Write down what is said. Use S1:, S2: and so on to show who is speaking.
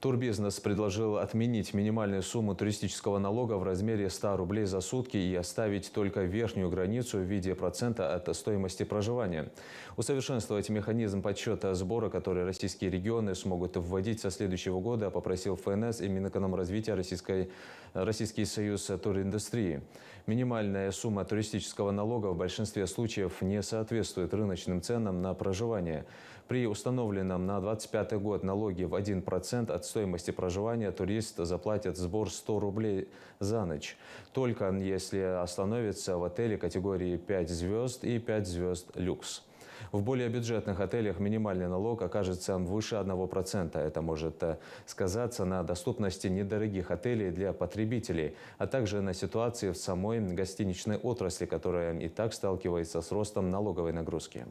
S1: Турбизнес предложил отменить минимальную сумму туристического налога в размере 100 рублей за сутки и оставить только верхнюю границу в виде процента от стоимости проживания. Усовершенствовать механизм подсчета сбора, который российские регионы смогут вводить со следующего года, попросил ФНС и Минэкономразвития Российской, Российский союз туриндустрии. Минимальная сумма туристического налога в большинстве случаев не соответствует рыночным ценам на проживание. При установленном на 2025 год налоге в 1% от стоимости проживания турист заплатит сбор 100 рублей за ночь, только если остановится в отеле категории 5 звезд и 5 звезд люкс. В более бюджетных отелях минимальный налог окажется выше 1%. Это может э, сказаться на доступности недорогих отелей для потребителей, а также на ситуации в самой гостиничной отрасли, которая и так сталкивается с ростом налоговой нагрузки.